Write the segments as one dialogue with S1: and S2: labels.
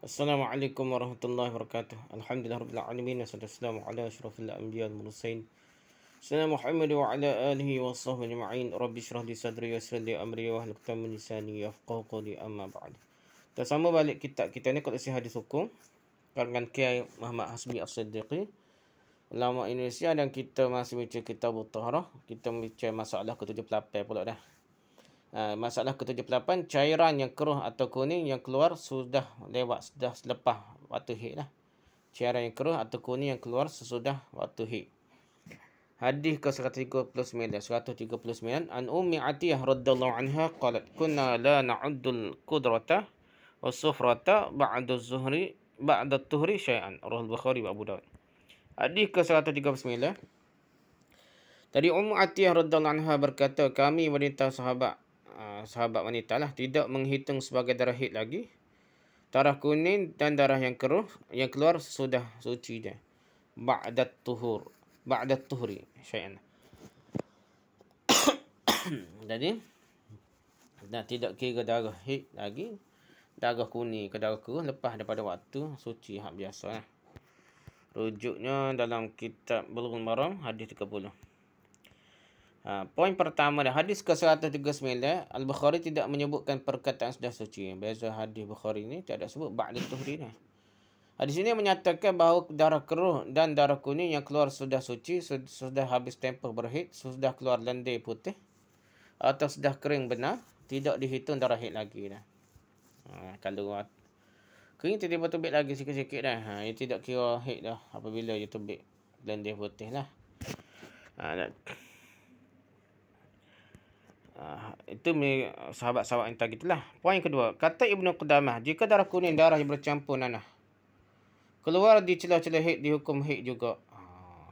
S1: Assalamualaikum warahmatullahi wabarakatuh. Alhamdulillah alamin wassalatu ala asyrafil anbiya wal mursalin. Sayyidina Muhammad wa ala alihi wa sahbihi ajma'in. Rabbi shrah li sadri yassir li amri wa hlul 'uqdatam min lisani yafqahu qawli amma ba'd. Kita sama balik kitab kita ni koleksi hadis hukum karangan Kiai Muhammad Hasbi As-Siddiqi. Ulama Indonesia dan kita masih baca kitab Tahrah. Kita baca masalah ke-78 pula dah. Ah, masalah ketujuh pelapan cairan yang keruh atau kuning yang keluar sudah lewat sudah selepas waktu haid lah. Cairan yang keruh atau kuning yang keluar sesudah waktu haid. Hadis ke 139 139 An Ummi Atiyah radhiyallahu anha qalat kunna la na'uddul qudrata was-sufrata ba'da az-zuhri ba'da at-tuhri syai'an. Rahul Bukhari wa Abu Dawud. Hadis ke 139 Tadi Ummu Atiyah radhiyallahu anha berkata, kami wanita sahabat Ah, sahabat wanita lah tidak menghitung sebagai darah hit lagi darah kuning dan darah yang keruh yang keluar sudah suci dia ba'dat tuhur ba'dat tuhri syai'an jadi dah tidak kira darah haid lagi darah kuning ke darah keruh lepas daripada waktu suci hak biasa lah. rujuknya dalam kitab bulughul maram hadis 30 Ha, poin pertama dah hadis ke-139 Al-Bukhari tidak menyebutkan perkataan sudah suci. Beza hadis Bukhari ni tiada sebut ba'da tuhri dah. Hadis ini menyatakan bahawa darah keruh dan darah kuning yang keluar sudah suci, sudah habis tempoh berhid, sudah keluar lendir putih atau sudah kering benar, tidak dihitung darah haid lagi dah. Ha, kalau kering tiba-tiba tubik lagi sikit-sikit dah. Ha, ia tidak kira haid dah apabila ia tubik lendir putih lah. Ha, dah. Uh, itu sahabat-sahabat yang tadi lah. Poin kedua, kata Ibnu Qudamah, jika darah kuning darah yang bercampur nanah. Keluar di celah-celah hid dihukum hid juga. Ah.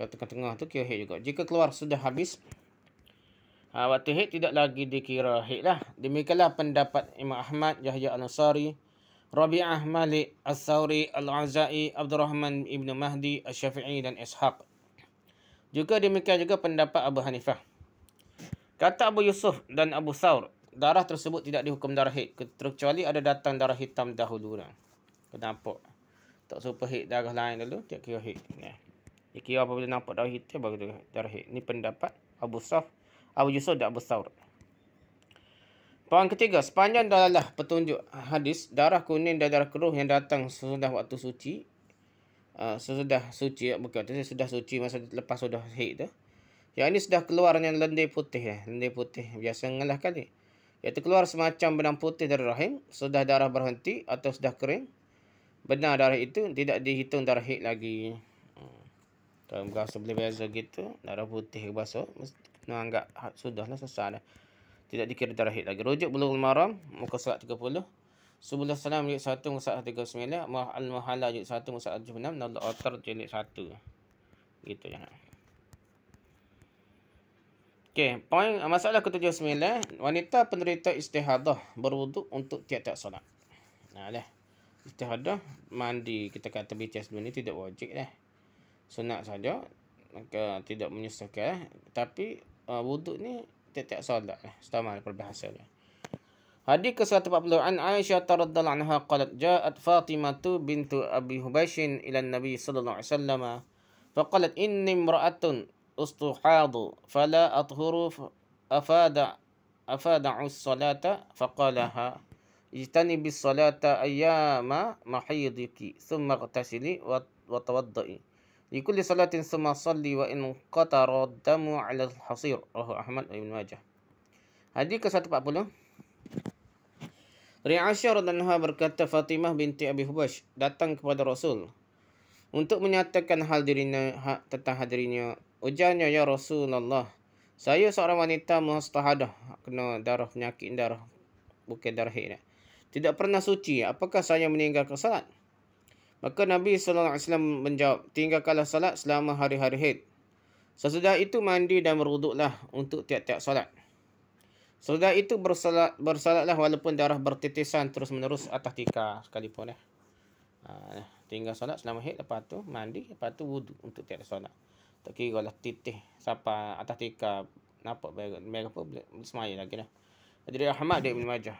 S1: Kata uh, tengah-tengah tu kira hid juga. Jika keluar sudah habis uh, waktu hid tidak lagi dikira hid lah. Demikianlah pendapat Imam Ahmad Yahya Al-Ansari, Rabi'ah Malik Al-Sawri Al-Azai, Abdul Rahman ibn Mahdi Al-Syafi'i dan Ishaq. Juga demikian juga pendapat Abu Hanifah. Kata Abu Yusuf dan Abu Sa'ur, darah tersebut tidak dihukum darah hit, Kecuali ada datang darah hitam dahulu. Kau nampak? Tak super hit darah lain dulu, tak kira haid. Dia kira apabila nampak darah hitam, baru darah hit. Ini pendapat Abu Thawr, Abu Yusuf dan Abu Sa'ur. Poin ketiga, sepanjang dalalah petunjuk hadis, darah kuning dan darah keruh yang datang sesudah waktu suci, uh, sesudah suci, bukan, sesudah suci masa lepas sudah hit. tu, yang ini sudah keluar yang lendir putih. ya, Lendir putih. Biasa ngelah kali. Iaitu keluar semacam benang putih dari rahim. Sudah darah berhenti atau sudah kering. Benar darah itu tidak dihitung darah hit lagi. Hmm. Kalau hmm. berasa boleh beza gitu. Darah putih ke basuh. Mesti anggap ha- sudahlah sesal. Eh. Tidak dikira darah hit lagi. Rujuk bulu maram. Muka surat 30. Sebelah salam jilid satu muka 39. Mah Al-Mahala jilid satu muka surat 76. Nalut otor jilid satu. Gitu jangan. Ya. Okey, poin masalah ke-79, wanita penderita istihadah berwuduk untuk tiap-tiap solat. Nah, dah. Istihadah mandi kita kata bincang sebelum ni tidak wajib dah. Sunat saja. Maka tidak menyusahkan eh. tapi uh, wuduk ni tiap-tiap solat lah. Setama perbahasa dia. Hadis ke-140 An Aisyah radhiyallahu anha qalat ja'at Fatimah bintu Abi Hubaisin ila Nabi sallallahu alaihi wasallam faqalat inni imra'atun استحاض فلا أطهر أفادع أفادع الصلاة فقالها اجتنب الصلاة أيام محيضك ثم اغتسلي وتوضئي لكل صلاة ثم صلي وإن قطر الدم على الحصير رواه أحمد بن ماجه هذه كسات بابلو Ri'asyah radhanha berkata Fatimah binti Abi Hubash datang kepada Rasul untuk menyatakan hal dirinya hak tentang hadirinya Ujarnya ya Rasulullah. Saya seorang wanita mustahadah. Kena darah penyakit darah. Bukan darah ini. Tidak pernah suci. Apakah saya meninggalkan salat? Maka Nabi SAW menjawab. Tinggalkanlah salat selama hari-hari hid. Sesudah itu mandi dan meruduklah untuk tiap-tiap salat. Sesudah itu bersalat, bersalatlah walaupun darah bertitisan terus menerus atas tika sekalipun. Eh. Ah, tinggal salat selama hid. Lepas tu mandi. Lepas tu wuduk untuk tiap-tiap salat. Tak kira kalau titik siapa atas tika nampak mereka apa boleh semaya lagi lah. Jadi rahmat dia Ibnu Majah.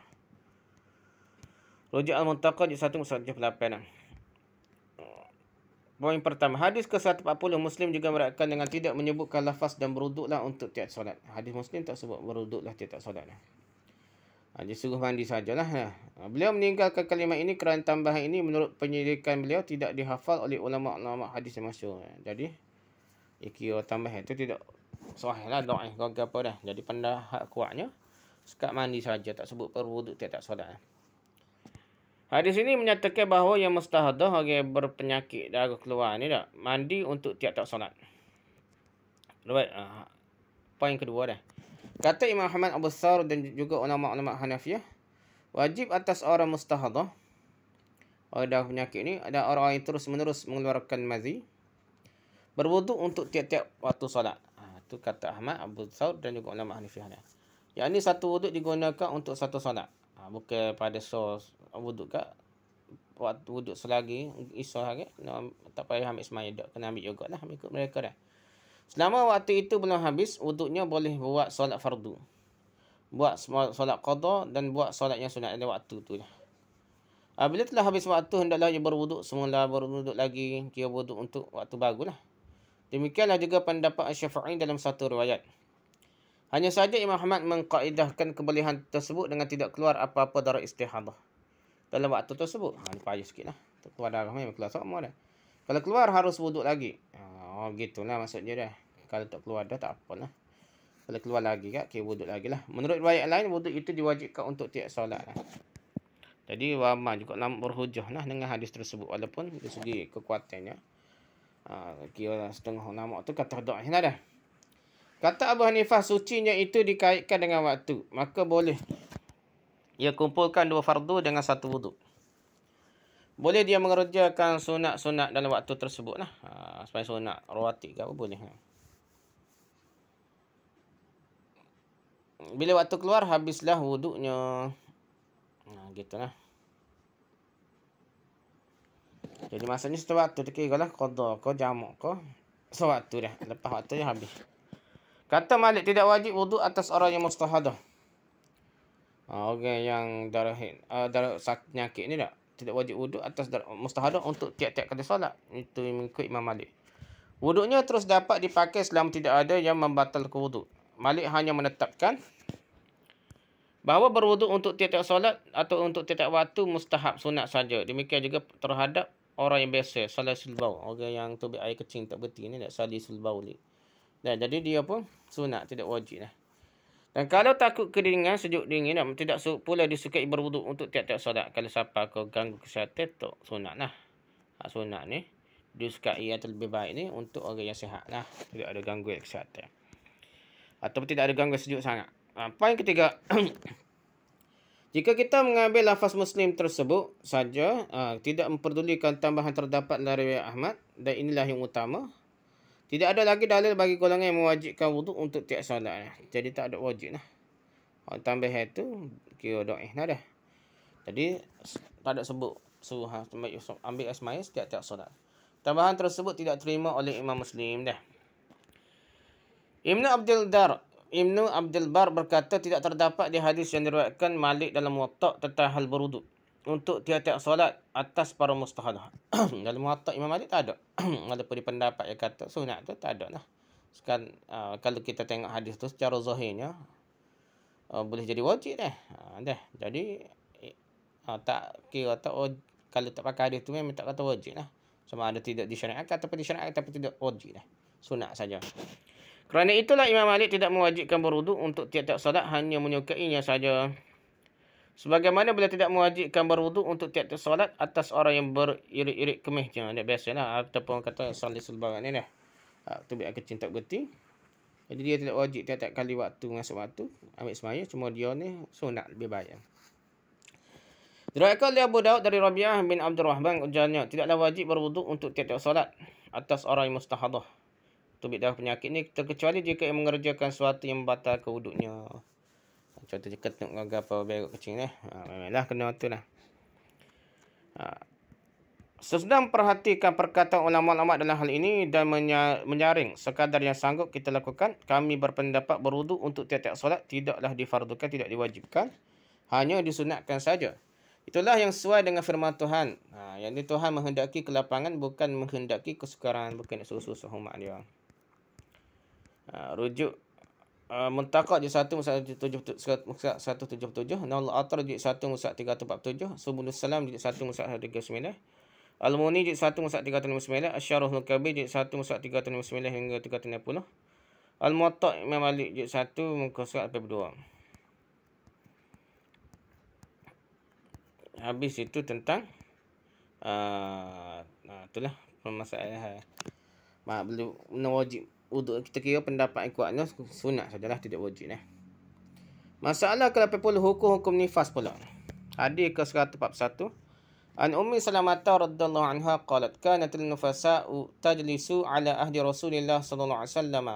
S1: Rujuk al-Muntaqid 1.78 lah. Poin pertama, hadis ke-140 Muslim juga meratkan dengan tidak menyebutkan lafaz dan beruduk lah untuk tiap solat. Hadis Muslim tak sebut beruduk lah tiap solat. Ha, dia suruh mandi sajalah. Ha. Beliau meninggalkan kalimat ini kerana tambahan ini menurut penyelidikan beliau tidak dihafal oleh ulama-ulama hadis yang masyur. Ha. Jadi, dia ya, kira tambah itu tidak sahih lah doa kau apa dah. Jadi hak kuatnya sekat mandi saja tak sebut perwuduk tiap tak solat. Lah. Hadis ini menyatakan bahawa yang mustahadah orang okay, berpenyakit darah keluar ni tak mandi untuk tiap tak solat. Lewat uh, ah, poin kedua dah. Kata Imam Ahmad Abu Sar dan juga ulama-ulama Hanafiyah wajib atas orang mustahadah orang dah penyakit ni ada orang yang terus menerus mengeluarkan mazi berwudu untuk tiap-tiap waktu solat. Ha, itu kata Ahmad, Abu Saud dan juga ulama Hanifiah. Yang ini satu wudu digunakan untuk satu solat. Ha, bukan pada so wudu ke waktu wudu selagi isu hari tak payah ambil semaya dok kena ambil juga lah ikut mereka dah. Selama waktu itu belum habis wuduknya boleh buat solat fardu. Buat solat qada dan buat solat yang sunat ada waktu tu lah. Bila telah habis waktu, hendaklah ia berwuduk. Semula berwuduk lagi. Dia berwuduk untuk waktu bagulah. Demikianlah juga pendapat Syafi'i dalam satu riwayat. Hanya saja Imam Ahmad mengkaidahkan kebolehan tersebut dengan tidak keluar apa-apa darah istihadah. Dalam waktu tersebut. Ha, ini payah sikit lah. Keluar darah ni, keluar semua dah. Kalau keluar harus wuduk lagi. Ha, oh, gitulah maksudnya dah. Kalau tak keluar dah, tak apalah. Kalau keluar lagi kat, okay, wuduk lagi lah. Menurut riwayat lain, wuduk itu diwajibkan untuk tiap solat lah. Jadi, Wama juga berhujah lah dengan hadis tersebut. Walaupun dari segi kekuatannya. Ha, kira setengah ulama tu kata doa hina dah. Kata Abu Hanifah sucinya itu dikaitkan dengan waktu, maka boleh ia kumpulkan dua fardu dengan satu wuduk. Boleh dia mengerjakan sunat-sunat dalam waktu tersebut lah. Ha, supaya sunat rawatik ke apa boleh. Bila waktu keluar, habislah wuduknya. Ha, gitu lah. Jadi maksudnya setiap waktu tu kira lah kodoh kau, jamuk kau. Setiap waktu dah. Lepas waktu dah habis. Kata Malik tidak wajib wuduk atas orang yang mustahadah. Oh, ha, okay, yang eh, darah, uh, darah sakit ni tak? Tidak wajib wuduk atas darah mustahadah untuk tiap-tiap kali solat. Itu mengikut Imam Malik. Wuduknya terus dapat dipakai selama tidak ada yang membatalkan wuduk. Malik hanya menetapkan bahawa berwuduk untuk tiap-tiap solat atau untuk tiap-tiap waktu mustahab sunat saja. Demikian juga terhadap orang yang biasa salasul baul orang yang tu air kecil tak berhenti ni nak salisul baul ni dan jadi dia pun sunat tidak wajib lah. dan kalau takut kedinginan sejuk dingin dan tidak pula disukai berwuduk untuk tiap-tiap solat kalau siapa kau ganggu kesihatan tu sunat lah hak sunat ni disukai ia lebih baik ni untuk orang yang sihat lah tidak ada gangguan kesihatan atau tidak ada gangguan sejuk sangat Apa ha, yang ketiga jika kita mengambil lafaz Muslim tersebut saja, uh, tidak memperdulikan tambahan terdapat dari Ahmad dan inilah yang utama. Tidak ada lagi dalil bagi golongan yang mewajibkan wudhu untuk tiap solat. Jadi tak ada wajib Kalau tambah itu, kira do'ih lah dah. Jadi tak ada sebut suruh ha, ambil asmaya setiap-tiap solat. Tambahan tersebut tidak terima oleh Imam Muslim dah. Ibn Abdul Darq Ibnu Abdul Bar berkata tidak terdapat di hadis yang diriwayatkan Malik dalam Muwatta tentang hal berwuduk untuk tiap-tiap solat atas para mustahadah. dalam Muwatta Imam Malik tak ada. Walaupun di pendapat yang kata sunat tu tak ada lah. Sekan, uh, kalau kita tengok hadis tu secara zahirnya uh, boleh jadi wajib deh. Uh, deh. Jadi eh, uh, tak kira tak oh, kalau tak pakai hadis tu memang tak kata wajib lah. Sama ada tidak disyariatkan ataupun disyariatkan tapi tidak wajib lah. Sunat saja. Kerana itulah Imam Malik tidak mewajibkan berwuduk untuk tiap-tiap solat hanya menyukainya saja. Sebagaimana bila tidak mewajibkan berwuduk untuk tiap-tiap solat atas orang yang beririk-irik kemihnya. Dia biasalah. Ataupun kata salih selbarat ni dah. Itu ha, biar kecil tak berhenti. Jadi dia tidak wajib tiap-tiap kali waktu masuk waktu. Ambil semuanya. Cuma dia ni sunat lebih baik. Diraikan oleh Abu Daud dari Rabiah bin Abdul Rahman. Ujarnya, tidaklah wajib berwuduk untuk tiap-tiap solat atas orang yang mustahadah tubik darah penyakit ni terkecuali jika ia mengerjakan sesuatu yang membatalkan wuduknya. Contohnya ketuk gagal apa berok kecil ni. Eh. Ha, memanglah kena tu lah. Ha. Sesudah memperhatikan perkataan ulama-ulama dalam hal ini dan menyaring sekadar yang sanggup kita lakukan, kami berpendapat beruduk untuk tiap-tiap solat tidaklah difardukan, tidak diwajibkan. Hanya disunatkan saja. Itulah yang sesuai dengan firman Tuhan. Ha, yang ini Tuhan menghendaki kelapangan bukan menghendaki kesukaran. Bukan susu-susu dia uh, rujuk uh, mentakat je 1 musa 177 nol atar je 1 musa tujuh. subul salam je 1 musa 39 Al-Muni jilid 1 Musa 359, Asyarah Al-Kabir jilid 1 Musa sembilan hingga 360. al puluh. Imam Malik jilid 1 muka surat dua. Habis itu tentang uh, itulah permasalahan mak belum nawait untuk kita kira pendapat yang kuat ni sunat sajalah tidak wajib eh. Masalah ke-80 hukum-hukum nifas pula. Hadir ke 141. An Ummi Salamata radhiyallahu anha qalat kana nufasa tajlisu ala ahdi Rasulillah sallallahu alaihi wasallam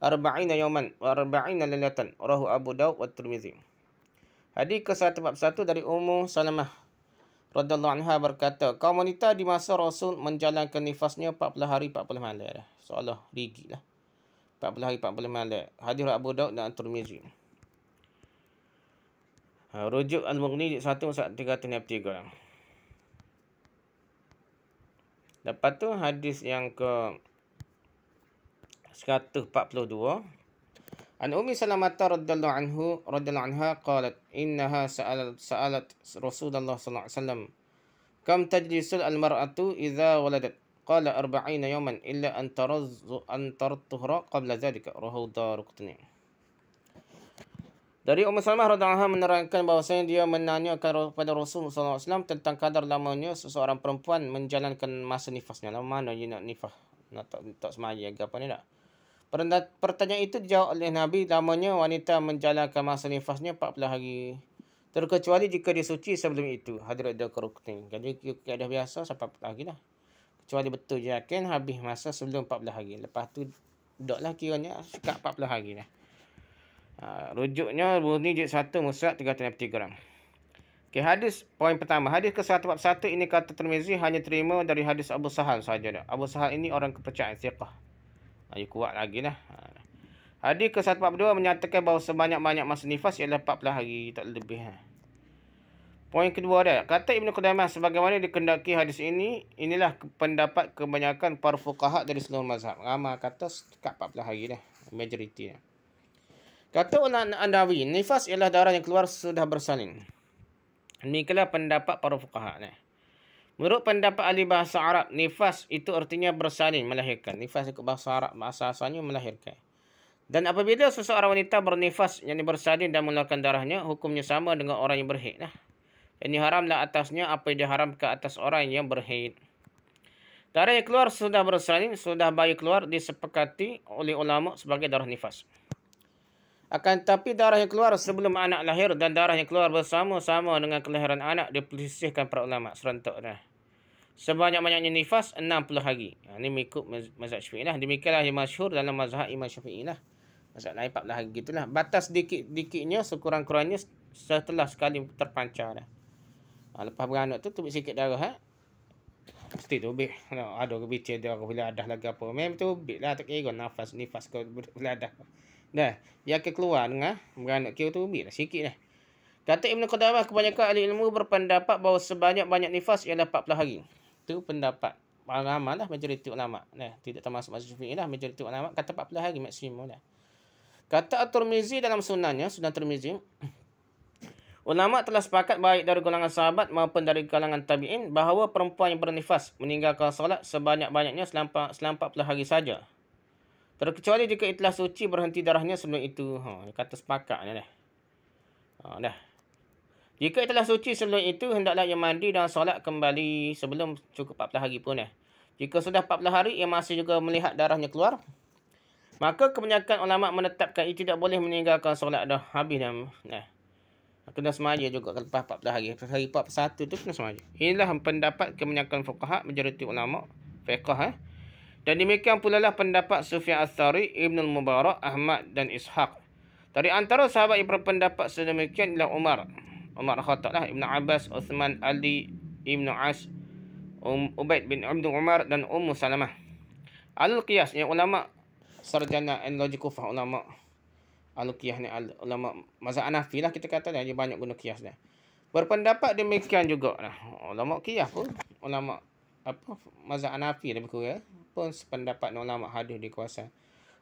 S1: 40 yawman wa 40 lailatan. Rahu Abu Daud wa Tirmizi. Hadir ke 141 dari Ummu Salamah radhiyallahu anha berkata, kaum wanita di masa Rasul menjalankan nifasnya 40 hari 40 malam dah. Seolah rigilah. 40 hari 40 malam. Hadis Abu Daud dan At-Tirmizi. Ha, rujuk Al-Mughni di 1 saat 3 tiap 3. Lepas tu hadis yang ke 142. عن أم سلمة رضي الله عنه رضي الله عنها قالت إنها سألت, سألت رسول الله صلى الله عليه وسلم كم تجلس المرأة إذا ولدت قال أربعين يوما إلا أن ترز أن ترطهر قبل ذلك رواه الدارقطني Dari Ummu Salamah radhiyallahu menerangkan bahwasanya dia menanyakan kepada Rasulullah SAW tentang kadar lamanya seseorang perempuan menjalankan masa nifasnya. Lama mana dia nak nifas? Nak tak, tak semaya ke apa ni tak? Pertanyaan itu dijawab oleh Nabi lamanya wanita menjalankan masa nifasnya 40 hari. Terkecuali jika dia suci sebelum itu. Hadirat dia kerukting. Jadi keadaan biasa sampai 40 hari lah. Kecuali betul je yakin habis masa sebelum 14 hari. Lepas tu duduklah kiranya sekat 40 hari lah. Ha, rujuknya bunyi jik satu musrat 363 gram. Okay, hadis poin pertama. Hadis ke-141 ini kata Termizi hanya terima dari hadis Abu Sahal sahaja. Abu Sahal ini orang kepercayaan siapa? Ayuh kuat lagi lah. Ha. Hadis ke 142 menyatakan bahawa sebanyak-banyak masa nifas ialah 14 hari. Tak lebih. Ha. Poin kedua ada Kata Ibn Qudamah sebagaimana dikendaki hadis ini. Inilah pendapat kebanyakan para fukahak dari seluruh mazhab. Ramah kata dekat 14 hari lah. Majoriti lah. Kata Ulan Andawi. Nifas ialah darah yang keluar sudah bersalin. Ini pendapat para fukahak ni. Menurut pendapat ahli bahasa Arab, nifas itu artinya bersalin, melahirkan. Nifas ikut bahasa Arab, bahasa asalnya melahirkan. Dan apabila seseorang wanita bernifas, yang bersalin dan mengeluarkan darahnya, hukumnya sama dengan orang yang berhid. Nah. Ini haramlah atasnya apa yang diharam ke atas orang yang berhid. Darah yang keluar sudah bersalin, sudah bayi keluar disepakati oleh ulama sebagai darah nifas. Akan tapi darah yang keluar sebelum anak lahir dan darah yang keluar bersama-sama dengan kelahiran anak dipersisihkan para ulama serentak dah. Sebanyak-banyaknya nifas 60 hari. Ha, ini mengikut mazhab syafi'i lah. Demikianlah yang masyur dalam mazhab imam syafi'i lah. Mazhab lain 14 hari gitulah. Batas dikit-dikitnya sekurang-kurangnya setelah sekali terpancar dah. Ha, lepas beranak tu, tubik sikit darah. Ha? Mesti tubik. Ha, ada kebicaraan darah bila ada lagi apa. Memang tubik lah. Tak kira nafas, nifas ke bila ada. Dah, dia akan keluar dengan beranak kira tu ambil lah sikit dah. Kata Ibn Qadamah, kebanyakan ahli ilmu berpendapat bahawa sebanyak-banyak nifas ialah 40 hari. Itu pendapat ulama lah, majoriti ulama. Dah, tidak termasuk Mazhab Syafi'i lah, majoriti ulama kata 40 hari maksimum dah. Kata At-Tirmizi dalam sunannya, Sunan Tirmizi, Ulama telah sepakat baik dari golongan sahabat maupun dari kalangan tabi'in bahawa perempuan yang bernifas meninggalkan solat sebanyak-banyaknya selama 40 hari saja. Terkecuali jika itlah suci berhenti darahnya sebelum itu. Ha, kata sepakat ni dah. Ha, dah. Jika itlah suci sebelum itu, hendaklah ia mandi dan solat kembali sebelum cukup 40 hari pun. Eh. Jika sudah 40 hari, ia masih juga melihat darahnya keluar. Maka kebanyakan ulama menetapkan ia tidak boleh meninggalkan solat dah habis Dah. nah. Eh. Kena semaya juga lepas 40 hari. Hari 41 tu kena semaya. Inilah pendapat kebanyakan fuqaha majoriti ulama fiqh eh. Dan demikian pula lah pendapat Sufyan Al-Thari, Ibn Al-Mubarak, Ahmad dan Ishaq. Dari antara sahabat yang berpendapat sedemikian ialah Umar. Umar Khattab lah. Ibn Abbas, Uthman Ali, Ibn As, um, Ubaid bin Abdul Umar dan Ummu Salamah. Al-Qiyas yang ulama sarjana and logical ulama Al-Qiyas ni al ulama masa Anafi lah kita kata dia banyak guna Qiyas dia. Berpendapat demikian juga lah. Ulama Qiyas pun. Ulama apa mazhab Hanafi lebih kurang pun pendapat ulama hadis dikuasai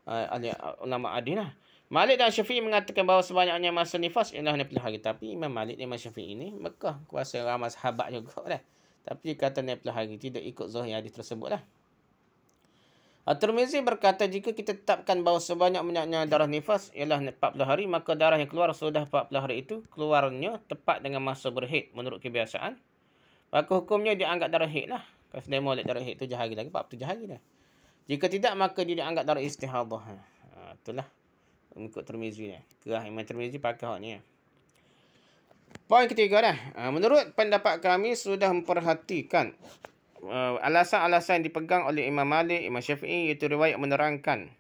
S1: ah, uh, ulama hadis lah. Malik dan Syafi'i mengatakan bahawa sebanyaknya masa nifas ialah Nabi hari. Tapi Imam Malik dan Imam Syafi'i ini Mekah kuasa ramah sahabat juga lah. Tapi kata Nabi hari tidak ikut zuhir hadis tersebut lah. At-Tirmizi ah, berkata jika kita tetapkan bahawa sebanyak banyaknya darah nifas ialah 40 hari maka darah yang keluar sudah 40 hari itu keluarnya tepat dengan masa berhid menurut kebiasaan maka hukumnya dianggap darah hid lah kalau demo oleh darah haid tu jahat lagi. pak tu jahat lah. Jika tidak, maka dia dianggap darah istihadah. Ha, itulah. Mengikut termizi ni. Kerah iman termizi pakai hak ni. Poin ketiga dah. Ha, menurut pendapat kami, sudah memperhatikan ha, alasan-alasan yang dipegang oleh Imam Malik, Imam Syafi'i, iaitu riwayat menerangkan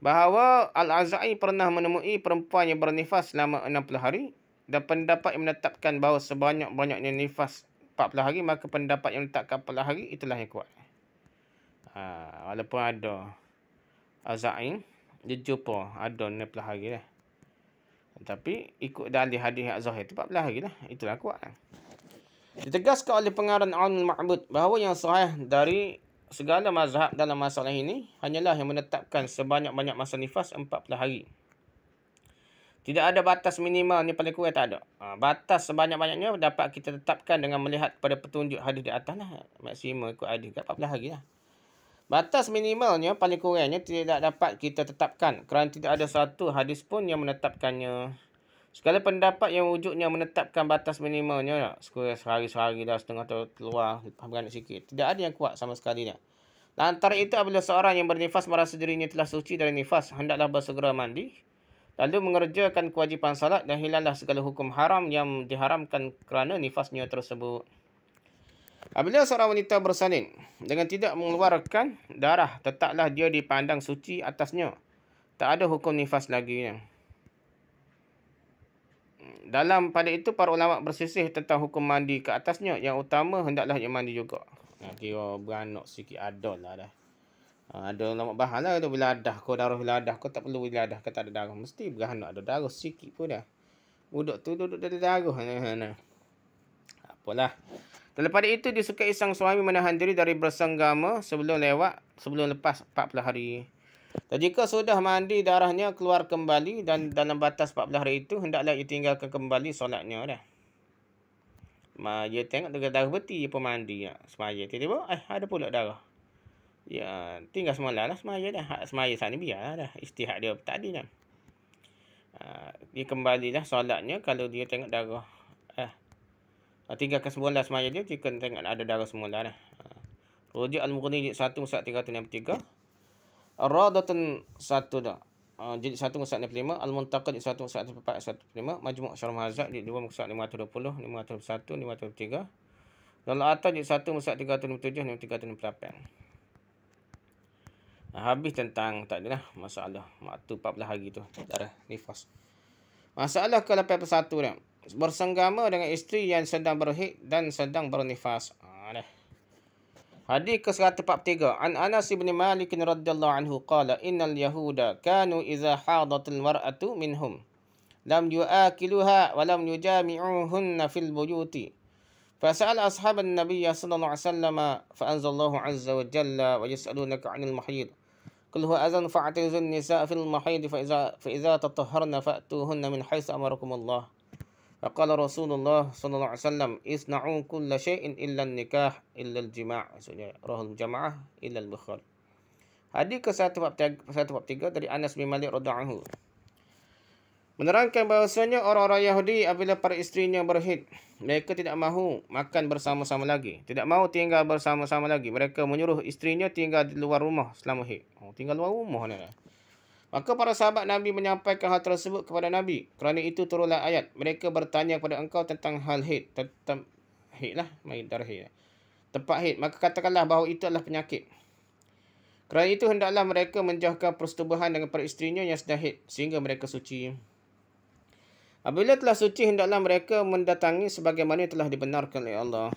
S1: bahawa Al-Azai pernah menemui perempuan yang bernifas selama 60 hari dan pendapat yang menetapkan bahawa sebanyak-banyaknya nifas 40 hari maka pendapat yang letakkan 40 hari itulah yang kuat. Ha, walaupun ada Azain dia jumpa ada 60 hari lah. Tetapi ikut dalil hadis yang zahir 14 hari lah. Itulah kuat lah. Ditegaskan oleh pengarang Al Ma'bud bahawa yang sahih dari segala mazhab dalam masalah ini hanyalah yang menetapkan sebanyak-banyak masa nifas 40 hari. Tidak ada batas minimal ni paling kurang tak ada. Ha, batas sebanyak-banyaknya dapat kita tetapkan dengan melihat pada petunjuk hadis di atas lah. Maksimum ikut hadis kat 14 lagi lah. Batas minimalnya paling kurangnya tidak dapat kita tetapkan kerana tidak ada satu hadis pun yang menetapkannya. Segala pendapat yang wujudnya menetapkan batas minimalnya sekurang sehari-sehari dah setengah tahun keluar lepas sikit. Tidak ada yang kuat sama sekali ni. Antara itu apabila seorang yang bernifas merasa dirinya telah suci dari nifas hendaklah bersegera mandi lalu mengerjakan kewajipan salat dan hilanglah segala hukum haram yang diharamkan kerana nifasnya tersebut. Apabila seorang wanita bersalin dengan tidak mengeluarkan darah, tetaplah dia dipandang suci atasnya. Tak ada hukum nifas lagi. Dalam pada itu, para ulama bersisih tentang hukum mandi ke atasnya. Yang utama, hendaklah dia mandi juga. Kira beranak sikit adon lah dah. Ha, ada lama bahan lah tu bila adah kau darah bila kau tak perlu bila adah kau tak ada darah mesti beranak ada darah sikit pun dah budak tu duduk dari darah nah, ha, ha, nah. apalah Selepas itu disukai sang suami menahan diri dari bersenggama sebelum lewat sebelum lepas 40 hari. Dan jika sudah mandi darahnya keluar kembali dan dalam batas 40 hari itu hendaklah ia tinggalkan kembali solatnya dah. Ma tengok dekat darah beti pemandi nak ya, semaya tiba-tiba eh ada pula darah. Ya, tinggal semalam lah semaya dah. Hak semaya sana biar dah. istihak dia tadi lah. dah. Ha, dia kembalilah solatnya kalau dia tengok darah. Eh, ha, tinggalkan semula lah semaya dia jika tengok ada darah semula lah dah. Ha. Rujuk Al-Mughni jilid 1 Musa 363. Radatun 1 dah. Ha, jilid 1 Musa 65. Al-Muntaqad jilid 1 Musa 44 145. Majmuk Syarum Hazad jilid 2 Musa 520, 521, 523. Lalu Atta jilid 1 Musa 327, 338 habis tentang tak adalah masalah waktu 14 hari tu darah nifas masalah ke 81 dia bersenggama dengan isteri yang sedang berhid dan sedang bernifas ah Hadis ke-143 An Anas bin Malik radhiyallahu anhu qala innal yahuda kanu idza hadatil mar'atu minhum lam yu'akiluha wa lam yujami'uhunna fil buyuti فسأل أصحاب النبي صلى الله عليه وسلم فأنزل الله عز وجل ويسألونك عن المحيط قل هو أذن فاعتزوا النساء في المحيض فإذا, فإذا تطهرن فأتوهن من حيث أمركم الله فقال رسول الله صلى الله عليه وسلم اصنعوا كل شيء إلا النكاح إلا الجماع رواه الجماعة إلا البخاري هذه ke 143 dari Anas bin Malik radhiyallahu anhu. menerangkan bahasanya orang-orang Yahudi apabila para isterinya berhid, mereka tidak mahu makan bersama-sama lagi. Tidak mahu tinggal bersama-sama lagi. Mereka menyuruh isterinya tinggal di luar rumah selama hid. Oh, tinggal luar rumah ni. Maka para sahabat Nabi menyampaikan hal tersebut kepada Nabi. Kerana itu turunlah ayat. Mereka bertanya kepada engkau tentang hal hid. Tentang hid lah. Maidar hid. Tempat hid. Maka katakanlah bahawa itu adalah penyakit. Kerana itu hendaklah mereka menjauhkan persetubuhan dengan para isterinya yang sedang hid. Sehingga mereka suci. Apabila telah suci hendaklah mereka mendatangi sebagaimana telah dibenarkan oleh Allah.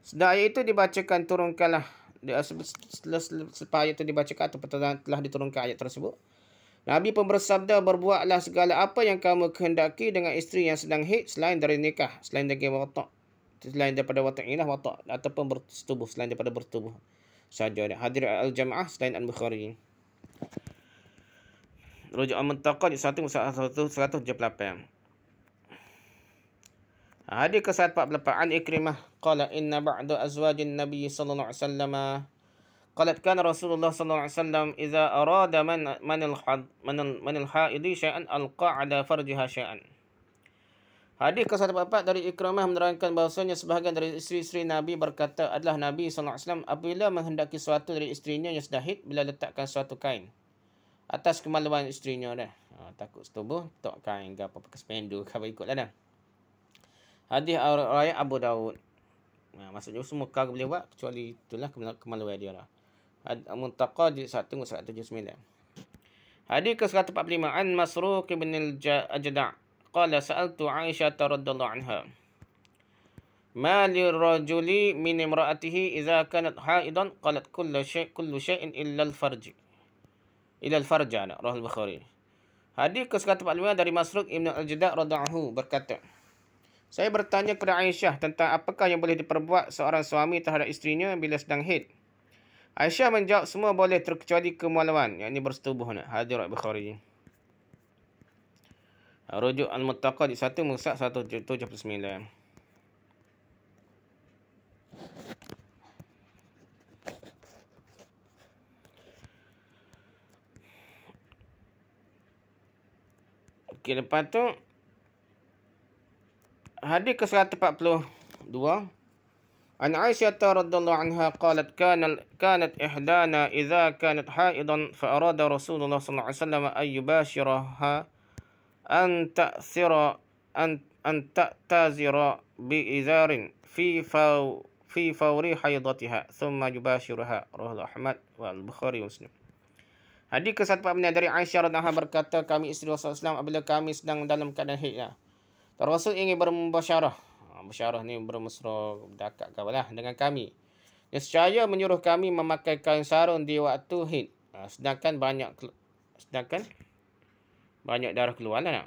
S1: Sedang ayat itu dibacakan turunkanlah selepas ayat itu dibacakan atau telah diturunkan ayat tersebut. Nabi pun bersabda berbuatlah segala apa yang kamu kehendaki dengan isteri yang sedang hid selain dari nikah, selain dari watak. Selain daripada watak inilah watak ataupun bertubuh selain daripada bertubuh. Sahaja hadir al-jamaah selain al-Bukhari. Rujuk Amun Taqad 178. Hadir ke 148. An-Ikrimah. Qala inna ba'du azwajin Nabi Sallallahu Alaihi Wasallam. Qalat kan Rasulullah Sallallahu Alaihi Wasallam. Iza arada man, man, al man, man al-ha'idi syai'an al-qa'ada farjiha syai'an. Hadis ke-144 dari Ikramah menerangkan bahasanya sebahagian dari isteri-isteri Nabi berkata adalah Nabi SAW apabila menghendaki sesuatu dari isterinya yang sedahit bila letakkan suatu kain atas kemaluan isterinya dah. Ha, takut setubuh, tak kain ke apa-apa ke spendu ke apa ikutlah dah. Hadis riwayat Abu Daud. Ha, maksudnya semua kau boleh buat kecuali itulah kemaluan dia lah. Muntaqa di 179. Hadis ke 145 An Masruq bin Al-Jada' qala sa'altu Aisyah radhiyallahu anha. Ma li rajuli min imra'atihi idza kanat haidan qalat kullu shay'in illa al-farji ila al-farjan rahul bukhari hadis ke-145 dari masruq ibnu al-jadda radhahu berkata saya bertanya kepada Aisyah tentang apakah yang boleh diperbuat seorang suami terhadap isterinya bila sedang haid. Aisyah menjawab semua boleh terkecuali kemaluan yang ini bersetubuh nak hadir Bukhari. Rujuk Al-Muttaqah di 1 Musa 179. Okey, lepas tu hadis ke-142 An Aisyah radhiyallahu anha qalat kana kanat ihdana idza kanat haidan fa arada Rasulullah sallallahu alaihi wasallam ay yubashiraha an ta'thira an an ta'tazira bi izarin fi faw fawri haidatiha thumma yubashiraha يباشرها Ahmad wal Bukhari Muslim Hadis ke-14 dari Aisyah radhiyallahu berkata kami istri Rasulullah SAW apabila kami sedang dalam keadaan haid Rasul ingin bermusyarah. Ha, Musyarah ni bermesra dekat kawalah dengan kami. Dia secara menyuruh kami memakai kain sarung di waktu haid. Ha, sedangkan banyak sedangkan banyak darah keluar lah.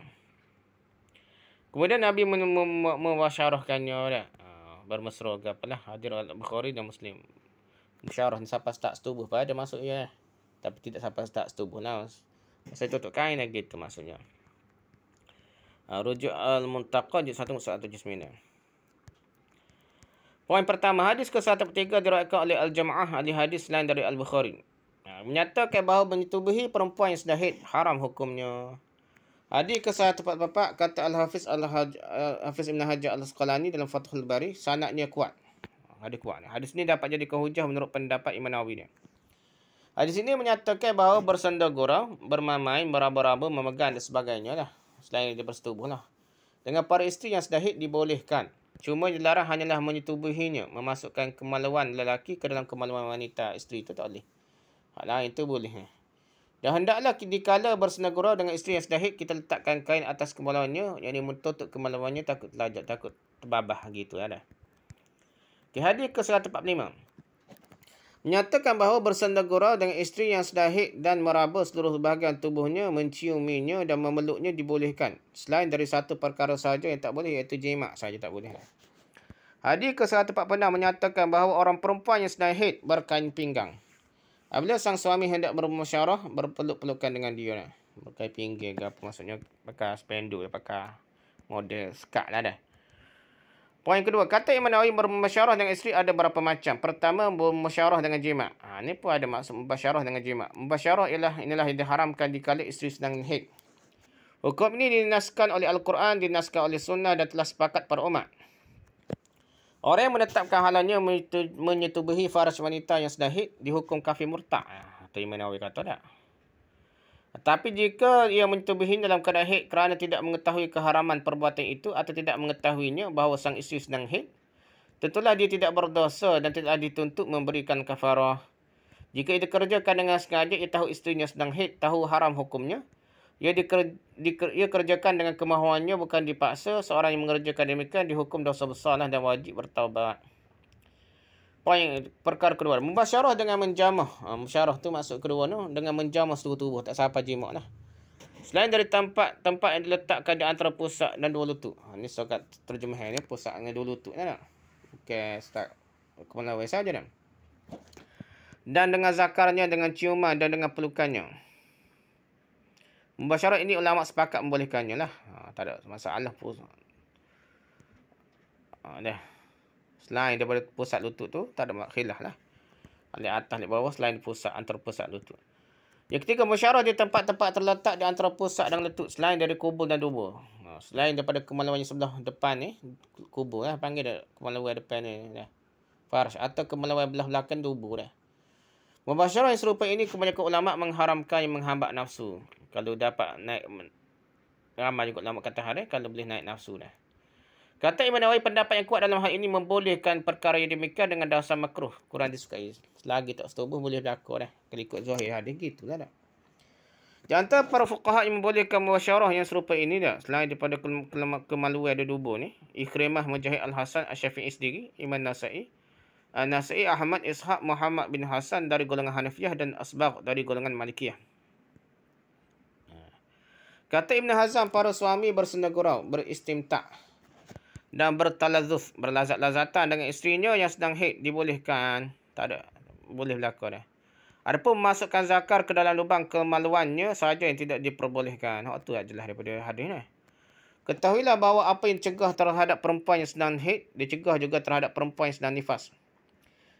S1: Kemudian Nabi memusyarahkannya dah. Ha, bermesra ke apalah hadir Al-Bukhari dan Muslim. Musyarah ni siapa start setubuh pada masuk ya. Lah. Eh tapi tidak sampai start setubuh naus. Lah. Saya tutup kain lagi itu maksudnya. Uh, rujuk Al-Muntaqah satu 1 surat 79. Poin pertama hadis ke-1 ketiga diriwayatkan oleh Al-Jamaah ahli hadis lain dari Al-Bukhari. Ha, menyatakan bahawa menyetubuhi perempuan yang sudah haid haram hukumnya. Hadis ke-1 tempat bapak kata Al-Hafiz Al-Hafiz Ibn Hajar Al-Asqalani dalam Fathul Bari sanadnya ah, kuat. Hadis kuat. Hadis ini dapat jadi kehujah menurut pendapat Imam Nawawi ni. Ah, di sini menyatakan bahawa bersenda gurau, bermamai, meraba-raba, memegang dan sebagainya lah. Selain dia bersetubuh lah. Dengan para isteri yang sedahit dibolehkan. Cuma dilarang hanyalah menyetubuhinya. Memasukkan kemaluan lelaki ke dalam kemaluan wanita isteri itu tak boleh. Hal lain itu boleh. Dan hendaklah dikala bersenda gurau dengan isteri yang sedahit, kita letakkan kain atas kemaluannya. Yang ini menutup kemaluannya takut telajak, takut terbabah gitu. Ada. Lah Kehadir hadir ke 145. 145 menyatakan bahawa bersendagurau dengan isteri yang sedah dan meraba seluruh bahagian tubuhnya, menciuminya dan memeluknya dibolehkan. Selain dari satu perkara sahaja yang tak boleh iaitu jima sahaja tak boleh. Hadis ke-146 menyatakan bahawa orang perempuan yang sedah berkain pinggang. Apabila sang suami hendak bermusyarah, berpeluk-pelukan dengan dia. Lah. Pakai pinggir ke apa maksudnya. Pakai spenduk, pakai model skat lah dah. Poin kedua, kata Imam Nawawi bermesyarah dengan isteri ada berapa macam. Pertama, bermesyarah dengan jima. Ha, ini pun ada maksud bermesyarah dengan jima. Bermesyarah ialah inilah yang diharamkan di dikali isteri sedang haid. Hukum ini dinaskan oleh Al-Quran, dinaskan oleh sunnah dan telah sepakat para umat. Orang yang menetapkan halannya menyetubuhi faras wanita yang sedang haid dihukum kafir murtad. Ha, Imam Nawawi kata tak. Tapi jika ia mencubuhin dalam keadaan haid kerana tidak mengetahui keharaman perbuatan itu atau tidak mengetahuinya bahawa sang isteri sedang haid, tentulah dia tidak berdosa dan tidak dituntut memberikan kafarah. Jika ia dikerjakan dengan sengaja, ia tahu isterinya sedang haid, tahu haram hukumnya. Ia, diker, diker, ia kerjakan dengan kemahuannya, bukan dipaksa. Seorang yang mengerjakan demikian dihukum dosa besarlah dan wajib bertaubat poin perkara kedua. Mubasyarah dengan menjamah. Uh, tu masuk kedua tu. Dengan menjamah seluruh tubuh. Tak sampai jimak lah. Selain dari tempat tempat yang diletakkan di antara pusat dan dua lutut. Ha, ni sokat terjemahan ni. Pusat dengan dua lutut. Kan, tak? Okay, start. Kepala wais saja dah. Dan dengan zakarnya, dengan ciuman dan dengan pelukannya. Mubasyarah ini ulama sepakat membolehkannya lah. Ha, tak ada masalah pun. Ha, dah selain daripada pusat lutut tu tak ada makhilah lah. Alih atas, alih bawah selain pusat antara pusat lutut. Yang ketiga, musyarah di tempat-tempat terletak di antara pusat dan lutut selain dari kubur dan dubur. Ha, selain daripada kemaluan yang sebelah depan ni, kubur lah, panggil dia kemaluan depan ni. Ya. atau kemaluan belah belakang dubur lah. Mubasyarah yang serupa ini kebanyakan ulama' mengharamkan yang menghambat nafsu. Kalau dapat naik, ramai juga ulama' kata hari, kalau boleh naik nafsu lah. Kata Imam Nawawi pendapat yang kuat dalam hal ini membolehkan perkara yang demikian dengan dasar makruh. Kurang disukai. lagi tak setubuh boleh berlaku dah. Kalau ikut Zohir ada gitu lah dah. Di para fuqaha yang membolehkan muasyarah yang serupa ini dah. Selain daripada kemaluan ada dubur ni. Ikhrimah Mujahid Al-Hasan Al-Syafi'i sendiri. Imam Nasai. Eh, Nasai Ahmad Ishaq Muhammad bin Hasan dari golongan hanafiah dan Asbaq dari golongan Malikiyah. Kata Ibn Hazm, para suami bersenegurau, beristimta' dan bertalazuz berlazat-lazatan dengan isterinya yang sedang haid dibolehkan tak ada boleh berlaku dia adapun masukkan zakar ke dalam lubang kemaluannya sahaja yang tidak diperbolehkan hak tu ajalah daripada hadis ni ketahuilah bahawa apa yang cegah terhadap perempuan yang sedang haid dicegah juga terhadap perempuan yang sedang nifas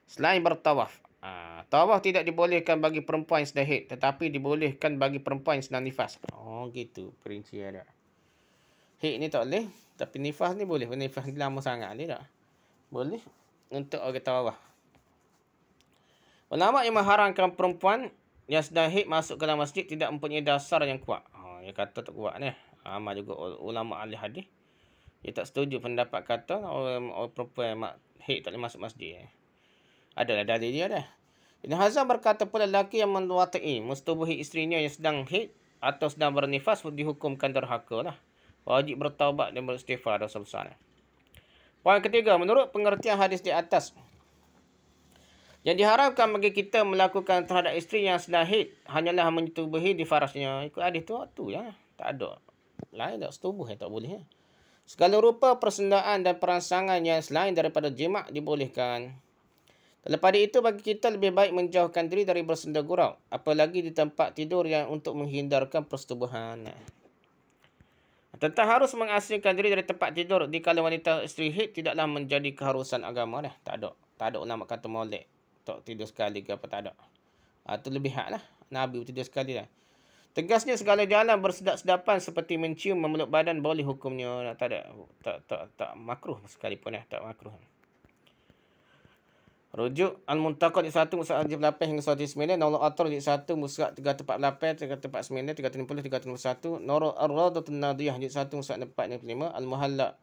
S1: selain bertawaf Ah, tawaf tidak dibolehkan bagi perempuan yang sedang haid tetapi dibolehkan bagi perempuan yang sedang nifas. Oh gitu perincian dia. Hik ni tak boleh. Tapi nifas ni boleh. Nifas ni lama sangat ni tak? Boleh. Untuk orang kata bawah. Ulama yang mengharangkan perempuan yang sedang hik masuk ke dalam masjid tidak mempunyai dasar yang kuat. Oh, ha, yang kata tak kuat ni. Ramai juga ulama ahli hadis. Dia tak setuju pendapat kata orang, orang perempuan yang hik tak boleh masuk masjid. Eh. Adalah dari dia dah. Ibn Hazam berkata pula lelaki yang menuatai mustubuhi isterinya yang sedang hik atau sedang bernifas dihukumkan derhaka lah wajib bertaubat dan beristighfar dosa besar. Poin ketiga, menurut pengertian hadis di atas, yang diharapkan bagi kita melakukan terhadap isteri yang sedang haid hanyalah menyetubuhi di farasnya. Ikut hadis tu waktu ya. Tak ada. Lain tak setubuh yang eh, tak boleh. Ya. Segala rupa persendaan dan perangsangan yang selain daripada jimat dibolehkan. Selepas itu bagi kita lebih baik menjauhkan diri dari bersenda Apalagi di tempat tidur yang untuk menghindarkan persetubuhan. Nah. Eh. Tentang harus mengasingkan diri dari tempat tidur di kalangan wanita isteri haid tidaklah menjadi keharusan agama lah Tak ada. Tak ada ulama kata molek. Tak tidur sekali ke apa tak ada. Itu ah, lebih hak lah. Nabi tidur sekali lah. Tegasnya segala jalan bersedap-sedapan seperti mencium memeluk badan boleh hukumnya tak ada tak tak tak makruh sekalipun ya tak makruh. Rujuk Al-Muntaqad di 1 Musa 78 hingga 79 Nawlu Atur di 1 Musa 348 349 330 331 Nawlu Ar-Radat Al-Nadiyah di 1 Musa 455 Al-Muhalla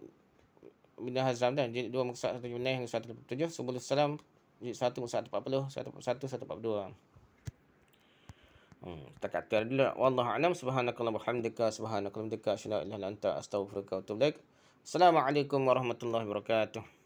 S1: bin Hazam dan di 2 Musa 179 hingga 177 Subul Salam di 1 Musa 140 141 142 Hmm, kita kata dulu Wallahu alam subhanakallah bahamdika subhanakallah bahamdika Assalamualaikum warahmatullahi wabarakatuh